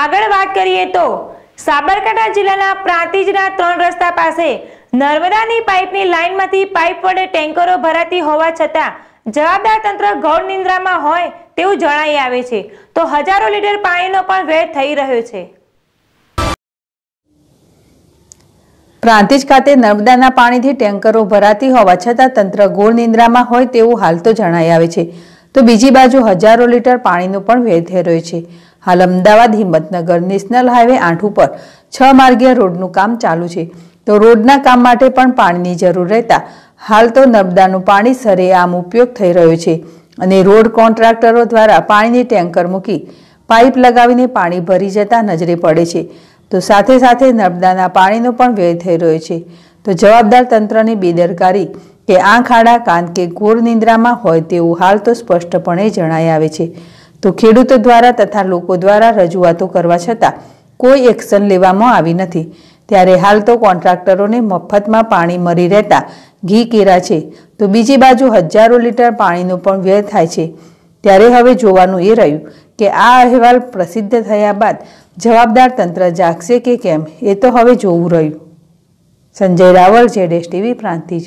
આગળ વાત કરીએ તો સાબરકાંઠા જિલ્લાના પ્રાંતિજના ત્રણ રસ્તા પાસે નર્મદાની પાઇપની લાઇનમાંથી પાઇપ વડે ટેન્કરો ભરાતી હોવા છતાં જવાબદાર તંત્ર ગૌણ નિંદ્રામાં હોય તેવું જણાઈ આવે છે તો હજારો લીટર પાણીનો પણ વ્યય થઈ રહ્યો છે પ્રાંતિજ ખાતે નર્મદાના પાણીથી ટેન્કરો ભરાતી હોવા છતાં તંત્ર ગોળ નિંદ્રામાં હોય તેવું હાલ તો જણાઈ આવે છે તો બીજી બાજુ હજારો લીટર પાણીનો પણ વ્યય થઈ રહ્યો છે હાલ અમદાવાદ હિંમતનગર નેશનલ હાઈવે આઠ ઉપર છ માર્ગીય રોડનું કામ ચાલુ છે તો રોડના કામ માટે પણ પાણીની જરૂર રહેતા હાલ તો નર્મદાનું પાણી સરેઆમ ઉપયોગ થઈ રહ્યો છે અને રોડ કોન્ટ્રાક્ટરો દ્વારા પાણીની ટેન્કર મૂકી પાઇપ લગાવીને પાણી ભરી જતા નજરે પડે છે તો સાથે સાથે નર્મદાના પાણીનો પણ વ્યય થઈ રહ્યો છે તો જવાબદાર તંત્રની બેદરકારી કે આંખ આડા કાન કે ઘોર નિંદ્રામાં હોય તેવું હાલ તો સ્પષ્ટપણે જણાઈ આવે છે તો ખેડૂતો દ્વારા તથા લોકો દ્વારા રજૂઆતો કરવા છતાં કોઈ એક્શન લેવામાં આવી નથી ત્યારે હાલ તો કોન્ટ્રાક્ટરોને મફતમાં પાણી મળી રહેતા ઘી કેરા છે તો બીજી બાજુ હજારો લીટર પાણીનો પણ વ્યય થાય છે ત્યારે હવે જોવાનું એ રહ્યું કે આ અહેવાલ પ્રસિદ્ધ થયા બાદ જવાબદાર તંત્ર જાગશે કે કેમ એ તો હવે જોવું રહ્યું સંજય રાવલ જેડેશ ટીવી પ્રાંતિજ